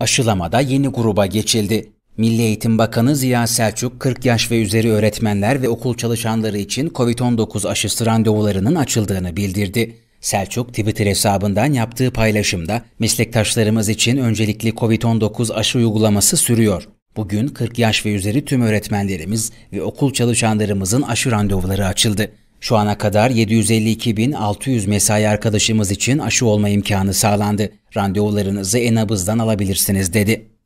Aşılamada yeni gruba geçildi. Milli Eğitim Bakanı Ziya Selçuk, 40 yaş ve üzeri öğretmenler ve okul çalışanları için COVID-19 aşısı randevularının açıldığını bildirdi. Selçuk, Twitter hesabından yaptığı paylaşımda, meslektaşlarımız için öncelikli COVID-19 aşı uygulaması sürüyor. Bugün 40 yaş ve üzeri tüm öğretmenlerimiz ve okul çalışanlarımızın aşı randevuları açıldı. Şu ana kadar 752.600 mesai arkadaşımız için aşı olma imkanı sağlandı. Randevularınızı Enabız'dan alabilirsiniz dedi.